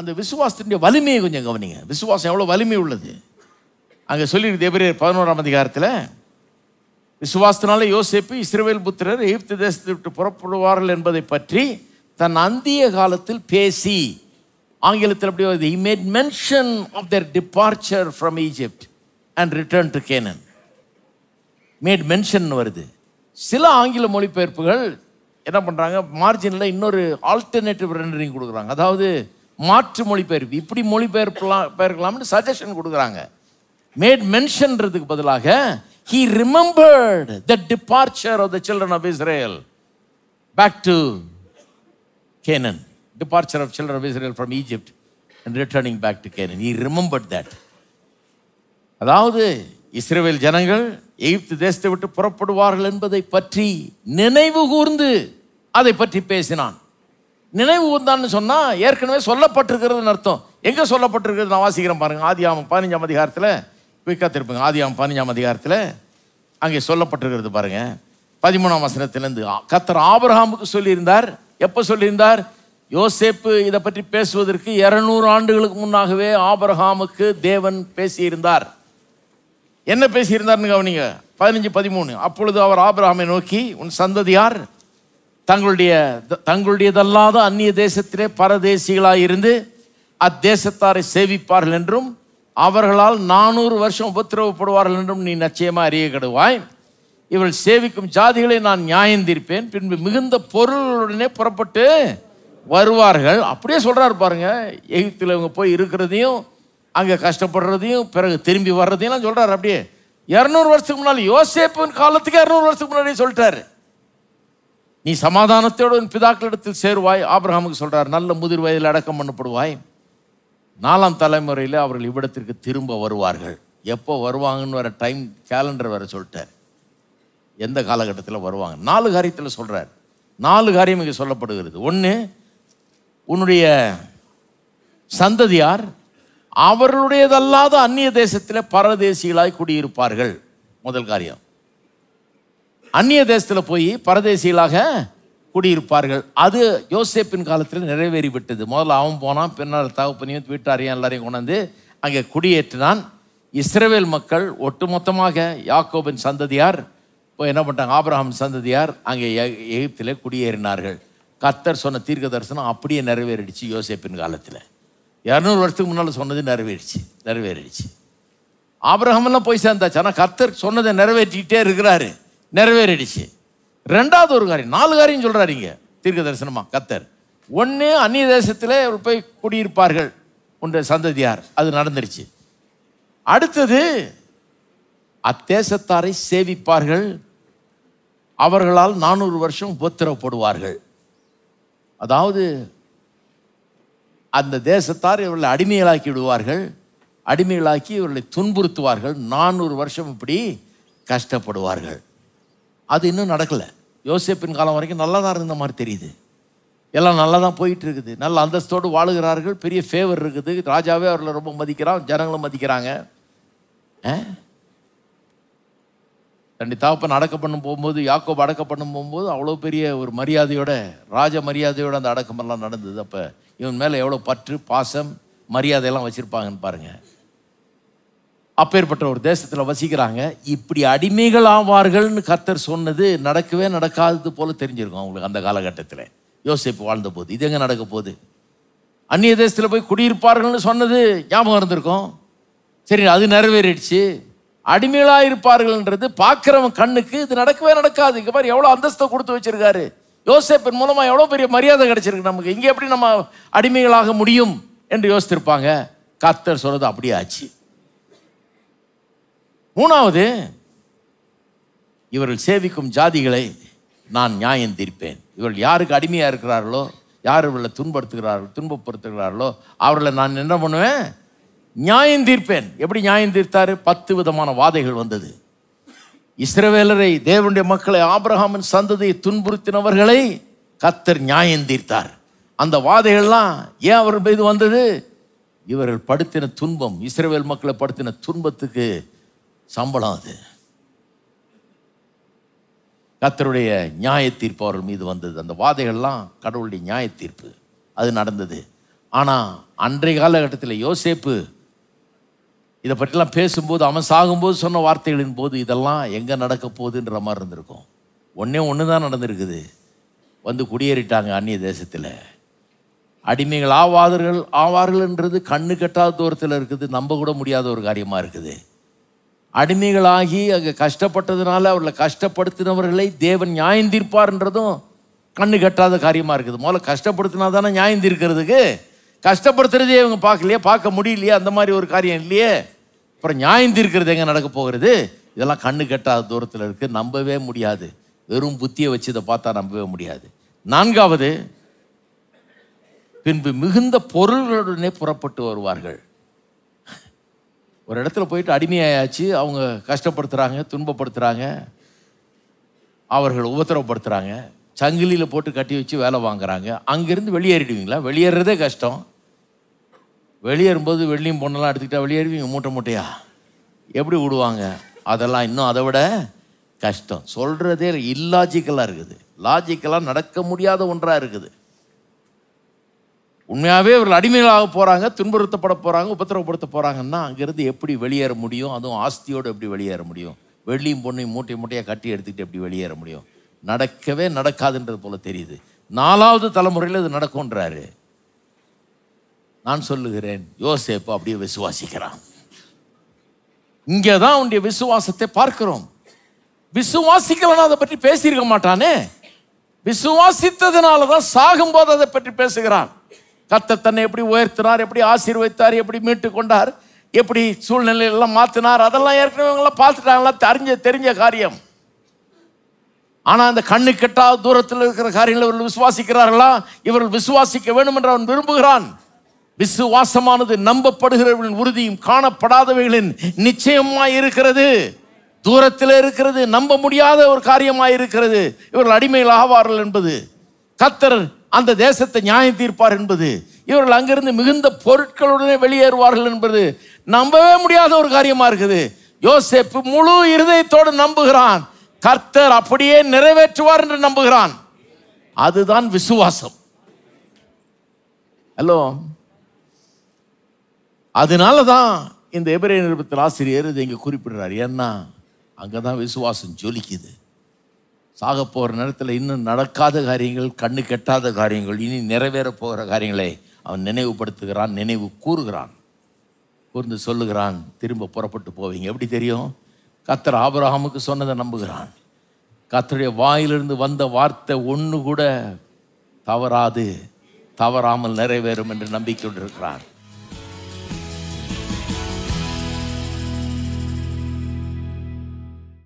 அந்த விசுவாசத்தினுடைய வலிமையை கொஞ்சம் கவனிங்க விசுவாசம் எவ்வளோ வலிமை உள்ளது அங்கே சொல்லியிருக்கு எபிரேர் பதினோராம் அதிகாரத்தில் விசுவாசத்தினால யோசிப்பு இஸ்ரேவேல் புத்திரர் எகிப்து தேசத்தை விட்டு புறப்படுவார்கள் என்பதை பற்றி தன் அந்திய காலத்தில் பேசி ஆங்கிலத்தில் அப்படி வருது he made mention of the departure from Egypt and return to Canaan made mention வருது சில ஆங்கில மொழிபெயர்ப்புகள் என்ன பண்ணுறாங்க மார்ஜினில் இன்னொரு ஆல்டர்னேட்டிவ் ரெண்டரிங் கொடுக்குறாங்க அதாவது மாற்று மொழிபெயர்ப்பு இப்படி மொழிபெயர்ப்புலாம் பெயர்க்கலாம்னு சஜஷன் கொடுக்குறாங்க மேட் மென்ஷன்றதுக்கு பதிலாக he remembered the departure of the children of Israel back to Canaan departure of children of Israel from Egypt and returning back to Canaan he remembered that அதாவது Israel ஜனங்கள் எகிப்து தேசத்தை விட்டு புறப்படுவார்கள் என்பதை பற்றி நினைவு கூர்ந்து அதை பற்றி பேசினான் நினைவு கூர்ந்தான்னு சொன்னால் ஏற்கனவே சொல்லப்பட்டிருக்கிறதுன்னு அர்த்தம் எங்கே சொல்லப்பட்டிருக்கிறது நான் வாசிக்கிறேன் பாருங்கள் ஆதி ஆமாம் பதினஞ்சாம் அதிகாரத்தில் குயிக்காக திருப்புங்க ஆதி ஆமாம் பதினஞ்சாம் அதிகாரத்தில் அங்கே சொல்லப்பட்டிருக்கிறது பாருங்கள் பதிமூணாம் வசனத்திலேருந்து கத்தர் ஆபரகாமுக்கு சொல்லியிருந்தார் எப்போ சொல்லியிருந்தார் யோசேப்பு இதை பற்றி பேசுவதற்கு இரநூறு ஆண்டுகளுக்கு முன்னாகவே ஆபரஹாமுக்கு தேவன் பேசியிருந்தார் என்ன பேசியிருந்தார்னு கவனிங்க பதினஞ்சு பதிமூணு அப்பொழுது அவர் ஆபிரஹாமை நோக்கி உன் சந்ததியார் தங்களுடைய தங்களுடையதல்லாத அந்நிய தேசத்திலே இருந்து அத்தேசத்தாரை சேவிப்பார்கள் என்றும் அவர்களால் நானூறு வருஷம் உபத்திரவப்படுவார்கள் என்றும் நீ நிச்சயமாக அறிய கடுவாய் இவள் சேவிக்கும் ஜாதிகளை நான் நியாயந்திருப்பேன் பின்பு மிகுந்த பொருளுடனே புறப்பட்டு வருவார்கள் அப்படியே சொல்கிறாரு பாருங்க எகிப்தில் இவங்க போய் இருக்கிறதையும் அங்கே கஷ்டப்படுறதையும் பிறகு திரும்பி வர்றதையும் சொல்கிறார் அப்படியே இரநூறு வருஷத்துக்கு முன்னால் யோசேப்பின் காலத்துக்கு இரநூறு வருஷத்துக்கு முன்னாடியே சொல்லிட்டாரு நீ சமாதானத்தோடு உன் பிதாக்களிடத்தில் சேருவாய் ஆப்ரஹாமுக்கு சொல்கிறார் நல்ல முதிர் வயதில் அடக்கம் பண்ணப்படுவாய் நாலாம் தலைமுறையில் அவர்கள் இவ்விடத்திற்கு திரும்ப வருவார்கள் எப்போ வருவாங்கன்னு வர டைம் கேலண்டர் வேறு சொல்லிட்டார் எந்த காலகட்டத்தில் வருவாங்க நாலு காரியத்தில் சொல்கிறார் நாலு காரியம் இங்கே சொல்லப்படுகிறது ஒன்று உன்னுடைய சந்ததியார் அவர்களுடையதல்லாத அந்நிய தேசத்தில் பரதேசிகளாய் குடியிருப்பார்கள் முதல் காரியம் அந்நிய தேசத்தில் போய் பரதேசிகளாக குடியிருப்பார்கள் அது யோசேப்பின் காலத்தில் நிறைவேறி விட்டது முதல்ல அவன் போனான் பின்னால் தகப்பனையும் வீட்டாரையும் எல்லாரையும் கொண்டாந்து அங்கே குடியேற்றினான் இஸ்ரேவேல் மக்கள் ஒட்டுமொத்தமாக யாக்கோபின் சந்ததியார் இப்போ என்ன பண்ணிட்டாங்க ஆப்ரஹாம் சந்ததியார் அங்கே எகிப்தில் குடியேறினார்கள் கத்தர் சொன்ன தீர்க்க தரிசனம் அப்படியே நிறைவேறிடுச்சு யோசேப்பின் காலத்தில் இரநூறு வருஷத்துக்கு முன்னால் சொன்னது நிறைவேறிச்சு நிறைவேறிடுச்சு ஆப்ரஹாமெல்லாம் போய் சேர்ந்தாச்சு ஆனால் கத்தர் சொன்னதை நிறைவேற்றிக்கிட்டே இருக்கிறாரு நிறைவேறிடுச்சு ரெண்டாவது ஒரு காரியம் நாலு காரியம் இங்கே தீர்க்க தரிசனமாக கத்தர் ஒன்று அந்நிய தேசத்தில் போய் குடியிருப்பார்கள் ஒன்று சந்ததியார் அது நடந்துருச்சு அடுத்தது அத்தேசத்தாரை சேவிப்பார்கள் அவர்களால் நானூறு வருஷம் உபத்திரப்படுவார்கள் அதாவது அந்த தேசத்தார் இவர்களை அடிமைகளாக்கி விடுவார்கள் அடிமைகளாக்கி இவர்களை துன்புறுத்துவார்கள் நானூறு வருஷம் இப்படி கஷ்டப்படுவார்கள் அது இன்னும் நடக்கலை யோசிப்பின் காலம் வரைக்கும் நல்லா தான் இருந்த மாதிரி தெரியுது எல்லாம் நல்லா தான் போயிட்டு இருக்குது நல்ல அந்தஸ்தோடு வாழுகிறார்கள் பெரிய ஃபேவர் இருக்குது ராஜாவே அவர்களை ரொம்ப மதிக்கிறான் ஜனங்களும் மதிக்கிறாங்க தன்னை தாப்பன் அடக்க பண்ணும் போகும்போது யாக்கோப் அடக்க பண்ணும் போகும்போது அவ்வளோ பெரிய ஒரு மரியாதையோட ராஜ மரியாதையோட அந்த அடக்கமெல்லாம் நடந்தது அப்போ இவன் மேலே எவ்வளோ பற்று பாசம் மரியாதையெல்லாம் வச்சுருப்பாங்கன்னு பாருங்கள் அப்பேற்பட்ட ஒரு தேசத்தில் வசிக்கிறாங்க இப்படி அடிமைகள் ஆவார்கள்னு கத்தர் சொன்னது நடக்கவே நடக்காதது போல் தெரிஞ்சிருக்கும் அவங்களுக்கு அந்த காலகட்டத்தில் யோசிப்பு வாழ்ந்த போது இது எங்கே நடக்க போகுது அந்நிய தேசத்தில் போய் குடியிருப்பார்கள்னு சொன்னது ஞாபகம் இருந்திருக்கும் சரி அது நிறைவேறிடுச்சு அடிமைகளாக இருப்பார்கள்ன்றது பார்க்குறவன் கண்ணுக்கு இது நடக்கவே நடக்காது இங்கே மாதிரி எவ்வளோ அந்தஸ்தை கொடுத்து வச்சுருக்காரு யோசிப்பின் மூலமாக எவ்வளோ பெரிய மரியாதை கிடச்சிருக்கு நமக்கு இங்கே எப்படி நம்ம அடிமைகளாக முடியும் என்று யோசித்திருப்பாங்க கத்தர் சொல்கிறது அப்படியே ஆச்சு மூணாவது இவர்கள் சேவிக்கும் ஜாதிகளை நான் நியாயம் தீர்ப்பேன் இவர்கள் யாருக்கு அடிமையாக இருக்கிறார்களோ யார் இவர்களை துன்படுத்துகிறார்கள் துன்பப்படுத்துகிறார்களோ அவர்களை நான் என்ன பண்ணுவேன் நியாயம் தீர்ப்பேன் எப்படி நியாயம் தீர்த்தார் பத்து விதமான வாதைகள் வந்தது இஸ்ரவேலரை தேவனுடைய மக்களை ஆபிரஹாமின் சந்ததியை துன்புறுத்தினவர்களை கத்தர் நியாயம் தீர்த்தார் அந்த வாதைகள்லாம் ஏன் அவர் மீது வந்தது இவர்கள் படுத்தின துன்பம் இஸ்ரேவேல் மக்களை படுத்தின துன்பத்துக்கு சம்பளம் அது கத்தருடைய நியாய தீர்ப்பு அவர்கள் மீது வந்தது அந்த வாதைகள்லாம் கடவுளுடைய நியாய தீர்ப்பு அது நடந்தது ஆனால் அன்றைய காலகட்டத்தில் யோசேப்பு இதை பற்றிலாம் பேசும்போது அவன் சாகும்போது சொன்ன வார்த்தைகளின் போது இதெல்லாம் எங்கே நடக்க போகுதுன்ற மாதிரி இருந்திருக்கும் ஒன்றே ஒன்று தான் நடந்திருக்குது வந்து குடியேறிட்டாங்க அந்நிய தேசத்தில் அடிமைகள் ஆவாதர்கள் ஆவார்கள்ன்றது கண்ணு கெட்டாத தூரத்தில் இருக்குது நம்ப கூட முடியாத ஒரு காரியமாக இருக்குது அடிமைகளாகி அங்கே கஷ்டப்பட்டதுனால அவர்களை கஷ்டப்படுத்தினவர்களை தேவன் நியாயம் தீர்ப்பார்ன்றதும் கண்ணு கட்டாத காரியமாக இருக்குது முதல்ல கஷ்டப்படுத்தினா தானே நியாயம் தீர்க்கிறதுக்கு கஷ்டப்படுத்துறதே இவங்க பார்க்கலையே பார்க்க முடியலையே அந்த மாதிரி ஒரு காரியம் இல்லையே அப்புறம் நியாயம் தீர்க்கிறது எங்கே நடக்க போகிறது இதெல்லாம் கண்ணு கட்டாத தூரத்தில் இருக்குது நம்பவே முடியாது வெறும் புத்தியை வச்சு இதை பார்த்தா நம்பவே முடியாது நான்காவது பின்பு மிகுந்த பொருள்களுடனே புறப்பட்டு வருவார்கள் ஒரு இடத்துல போயிட்டு அடிமையாயாச்சு அவங்க கஷ்டப்படுத்துகிறாங்க துன்பப்படுத்துகிறாங்க அவர்கள் உபத்திரவப்படுத்துகிறாங்க சங்கிலியில் போட்டு கட்டி வச்சு வேலை வாங்குறாங்க அங்கேருந்து வெளியேறிடுவீங்களா வெளியேறதே கஷ்டம் வெளியேறும்போது வெள்ளியும் பொண்ணெல்லாம் எடுத்துக்கிட்டா வெளியேறிவீங்க மூட்டை மூட்டையா எப்படி விடுவாங்க அதெல்லாம் இன்னும் அதை விட கஷ்டம் சொல்கிறதே இல்லாஜிக்கலாக இருக்குது லாஜிக்கலாக நடக்க முடியாத ஒன்றாக இருக்குது உண்மையாகவே இவர்கள் அடிமைகளாக போகிறாங்க துன்புறுத்தப்பட போகிறாங்க உபத்திரவப்படுத்த போகிறாங்கன்னா அங்கேருந்து எப்படி வெளியேற முடியும் அதுவும் ஆஸ்தியோடு எப்படி வெளியேற முடியும் வெள்ளியும் பொண்ணையும் மூட்டை மூட்டையாக கட்டி எடுத்துக்கிட்டு எப்படி வெளியேற முடியும் நடக்கவே நடக்காதுன்றது போல் தெரியுது நாலாவது தலைமுறையில் இது நடக்கும்ன்றாரு நான் சொல்லுகிறேன் யோசேப்பு அப்படியே விசுவாசிக்கிறான் இங்கே தான் உன்னுடைய விசுவாசத்தை பார்க்குறோம் விசுவாசிக்கலன்னா அதை பற்றி பேசியிருக்க மாட்டானே விசுவாசித்ததுனால தான் சாகும்போது அதை பற்றி பேசுகிறான் கத்த தன்னை எப்படி உயர்த்தினார் எப்படி ஆசீர்வதித்தார் எப்படி மீட்டு கொண்டார் எப்படி சூழ்நிலையெல்லாம் மாற்றினார் அதெல்லாம் ஏற்கனவே இவங்களாம் பார்த்துட்டாங்களா தெரிஞ்ச தெரிஞ்ச காரியம் ஆனால் அந்த கண்ணு கெட்டா தூரத்தில் இருக்கிற காரியங்கள் இவர்கள் விசுவாசிக்கிறார்களா இவர்கள் விசுவாசிக்க வேண்டும் என்று அவன் விரும்புகிறான் விசுவாசமானது நம்பப்படுகிறவர்களின் உறுதியும் காணப்படாதவைகளின் நிச்சயமாக இருக்கிறது தூரத்தில் இருக்கிறது நம்ப முடியாத ஒரு காரியமாக இருக்கிறது இவர்கள் அடிமையில் ஆவார்கள் என்பது கத்தர் அந்த தேசத்தை நியாயம் தீர்ப்பார் என்பது இவர்கள் அங்கிருந்து மிகுந்த பொருட்களுடனே வெளியேறுவார்கள் என்பது நம்பவே முடியாத ஒரு காரியமாக இருக்குது யோசேப்பு முழு இருதயத்தோடு நம்புகிறான் கர்த்தர் அப்படியே நிறைவேற்றுவார் என்று நம்புகிறான் அதுதான் விசுவாசம் ஹலோ அதனால தான் இந்த எபிரே நிருபத்தில் ஆசிரியர் இதை இங்கே குறிப்பிடுறார் ஏன்னா அங்கே தான் விசுவாசம் ஜொலிக்குது சாக போகிற நேரத்தில் இன்னும் நடக்காத காரியங்கள் கண்ணு கெட்டாத காரியங்கள் இனி நிறைவேற போகிற காரியங்களை அவன் நினைவுபடுத்துகிறான் நினைவு கூறுகிறான் கூர்ந்து சொல்லுகிறான் திரும்ப புறப்பட்டு போவீங்க எப்படி தெரியும் கத்தர் ஆபரகாமுக்கு சொன்னதை நம்புகிறான் கத்தருடைய வாயிலிருந்து வந்த வார்த்தை ஒன்று கூட தவறாது தவறாமல் நிறைவேறும் என்று நம்பிக்கொண்டிருக்கிறான்